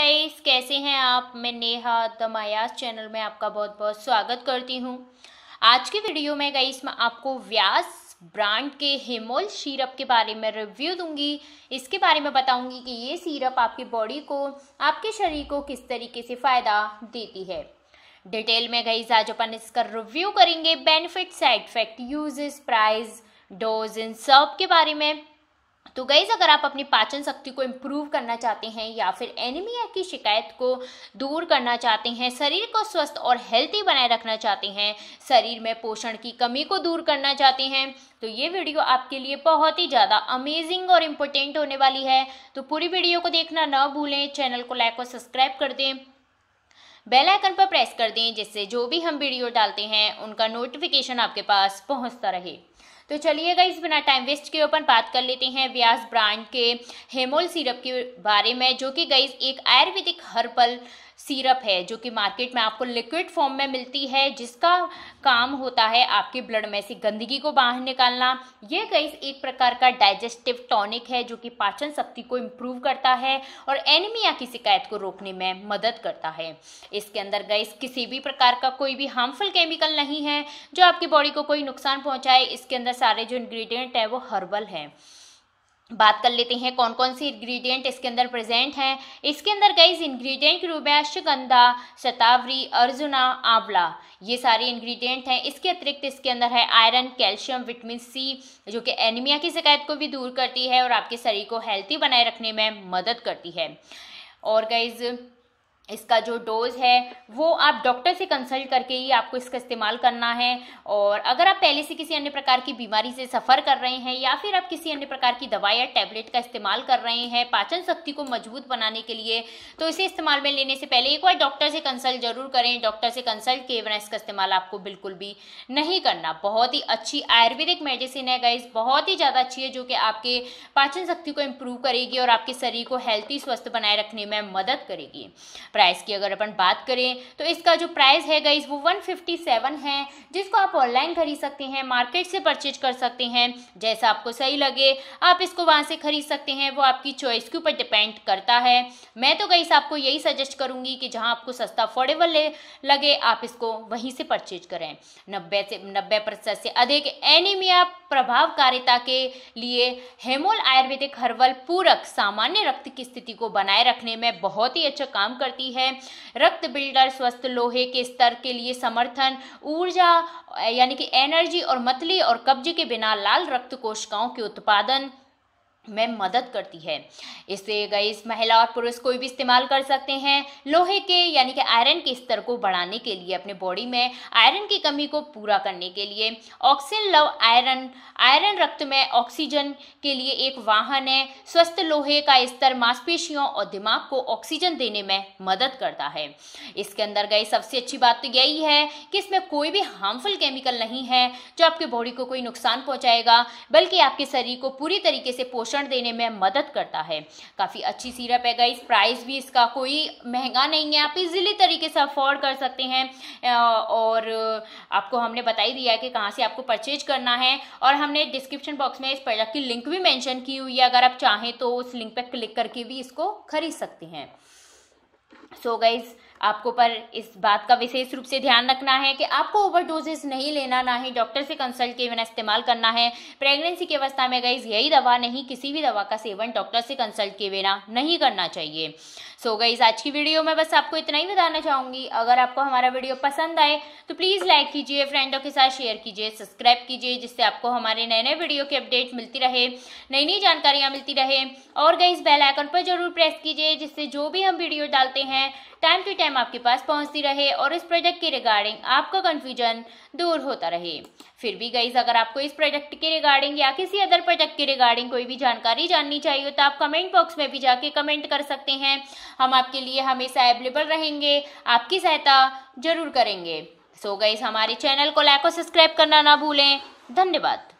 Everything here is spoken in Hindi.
गाइस कैसे हैं आप मैं नेहा द मायास चैनल में आपका बहुत बहुत स्वागत करती हूं आज की वीडियो में गाइस मैं आपको व्यास ब्रांड के हेमोल सीरप के बारे में रिव्यू दूंगी इसके बारे में बताऊंगी कि ये सीरप आपकी बॉडी को आपके शरीर को किस तरीके से फ़ायदा देती है डिटेल में गाइस आज अपन इसका रिव्यू करेंगे benefit side effect uses price dose इन सब के बारे में तो गईज अगर आप अपनी पाचन शक्ति को इम्प्रूव करना चाहते हैं या फिर एनीमिया की शिकायत को दूर करना चाहते हैं शरीर को स्वस्थ और हेल्थी बनाए रखना चाहते हैं शरीर में पोषण की कमी को दूर करना चाहते हैं तो ये वीडियो आपके लिए बहुत ही ज़्यादा अमेजिंग और इम्पोर्टेंट होने वाली है तो पूरी वीडियो को देखना ना भूलें चैनल को लाइक और सब्सक्राइब कर दें बेल आइकन पर प्रेस कर दें जिससे जो भी हम वीडियो डालते हैं उनका नोटिफिकेशन आपके पास पहुंचता रहे तो चलिए गाइस बिना टाइम वेस्ट के ऊपर बात कर लेते हैं व्यास ब्रांड के हेमोल सिरप के बारे में जो कि गाइस एक आयुर्वेदिक हर्बल सीरप है जो कि मार्केट में आपको लिक्विड फॉर्म में मिलती है जिसका काम होता है आपके ब्लड में से गंदगी को बाहर निकालना ये गैस एक प्रकार का डाइजेस्टिव टॉनिक है जो कि पाचन शक्ति को इम्प्रूव करता है और एनीमिया की शिकायत को रोकने में मदद करता है इसके अंदर गैस किसी भी प्रकार का कोई भी हार्मफुल केमिकल नहीं है जो आपकी बॉडी को कोई नुकसान पहुँचाए इसके अंदर सारे जो इन्ग्रीडियंट हैं वो हर्बल हैं बात कर लेते हैं कौन कौन सी इंग्रेडिएंट इसके अंदर प्रेजेंट हैं इसके अंदर कई इंग्रेडिएंट के रूप में अश्वगंधा शतावरी अर्जुना आंवला ये सारे इंग्रेडिएंट हैं इसके अतिरिक्त इसके अंदर है आयरन कैल्शियम विटामिन सी जो कि एनीमिया की शिकायत को भी दूर करती है और आपके शरीर को हेल्थी बनाए रखने में मदद करती है और गाइज़ इसका जो डोज है वो आप डॉक्टर से कंसल्ट करके ही आपको इसका इस्तेमाल करना है और अगर आप पहले से किसी अन्य प्रकार की बीमारी से सफ़र कर रहे हैं या फिर आप किसी अन्य प्रकार की दवाई या टैबलेट का इस्तेमाल कर रहे हैं पाचन शक्ति को मजबूत बनाने के लिए तो इसे इस्तेमाल में लेने से पहले एक बार डॉक्टर से कंसल्ट जरूर करें डॉक्टर से कंसल्ट किए बिना इसका इस्तेमाल आपको बिल्कुल भी नहीं करना बहुत ही अच्छी आयुर्वेदिक मेडिसिन है गाइज बहुत ही ज़्यादा अच्छी है जो कि आपके पाचन शक्ति को इम्प्रूव करेगी और आपके शरीर को हेल्थी स्वस्थ बनाए रखने में मदद करेगी प्राइस की अगर अपन बात करें तो इसका जो प्राइस है गाइज वो 157 है जिसको आप ऑनलाइन खरीद सकते हैं मार्केट से परचेज कर सकते हैं जैसा आपको सही लगे आप इसको वहाँ से खरीद सकते हैं वो आपकी चॉइस के ऊपर डिपेंड करता है मैं तो गाइस आपको यही सजेस्ट करूँगी कि जहाँ आपको सस्ता अफोर्डेबल लगे आप इसको वहीं से परचेज करें नब्बे से नब्बे प्रतिशत से अधिक एनीमिया प्रभावकारिता के लिए हेमोल आयुर्वेदिक हर्बल पूरक सामान्य रक्त की स्थिति को बनाए रखने में बहुत ही अच्छा काम करती होती है रक्त बिल्डर स्वस्थ लोहे के स्तर के लिए समर्थन ऊर्जा यानी कि एनर्जी और मतली और कब्ज के बिना लाल रक्त कोशिकाओं के उत्पादन में मदद करती है इससे गई महिला और पुरुष कोई भी इस्तेमाल कर सकते हैं लोहे के यानी कि आयरन के स्तर को बढ़ाने के लिए अपने बॉडी में आयरन की कमी को पूरा करने के लिए ऑक्सीजन लव आयरन आयरन रक्त में ऑक्सीजन के लिए एक वाहन है स्वस्थ लोहे का स्तर मांसपेशियों और दिमाग को ऑक्सीजन देने में मदद करता है इसके अंदर गई सबसे अच्छी बात तो यही है कि इसमें कोई भी हार्मफुल केमिकल नहीं है जो आपके बॉडी को कोई नुकसान पहुँचाएगा बल्कि आपके शरीर को पूरी तरीके से पोष पोषण देने में मदद करता है काफ़ी अच्छी सीरप है गाइस प्राइस भी इसका कोई महंगा नहीं है आप इजीली तरीके से अफोर्ड कर सकते हैं और आपको हमने बता ही दिया है कि कहाँ से आपको परचेज करना है और हमने डिस्क्रिप्शन बॉक्स में इस प्रोडक्ट की लिंक भी मैंशन की हुई है अगर आप चाहें तो उस लिंक पर क्लिक करके भी इसको खरीद सकते हैं सो so गाइज़ आपको पर इस बात का विशेष रूप से ध्यान रखना है कि आपको डोजेस नहीं लेना ना ही डॉक्टर से कंसल्ट के बिना इस्तेमाल करना है प्रेगनेंसी की अवस्था में गई यही दवा नहीं किसी भी दवा का सेवन डॉक्टर से कंसल्ट के बिना नहीं करना चाहिए सो so गईज आज की वीडियो में बस आपको इतना ही बताना चाहूंगी अगर आपको हमारा वीडियो पसंद आए तो प्लीज़ लाइक कीजिए फ्रेंडों के साथ शेयर कीजिए सब्सक्राइब कीजिए जिससे आपको हमारे नए नए वीडियो की अपडेट मिलती रहे नई नई जानकारियाँ मिलती रहे और गई इस बेल आइकन पर जरूर प्रेस कीजिए जिससे जो भी हम वीडियो डालते हैं टाइम टू टाइम आपके पास पहुंचती रहे और इस प्रोजेक्ट के रिगार्डिंग आपका कन्फ्यूजन दूर होता रहे फिर भी गाइज अगर आपको इस प्रोजेक्ट के रिगार्डिंग या किसी अदर प्रोजेक्ट के रिगार्डिंग कोई भी जानकारी जाननी चाहिए तो आप कमेंट बॉक्स में भी जाके कमेंट कर सकते हैं हम आपके लिए हमेशा अवेलेबल रहेंगे आपकी सहायता जरूर करेंगे सो so गाइज हमारे चैनल को लाइक और सब्सक्राइब करना ना भूलें धन्यवाद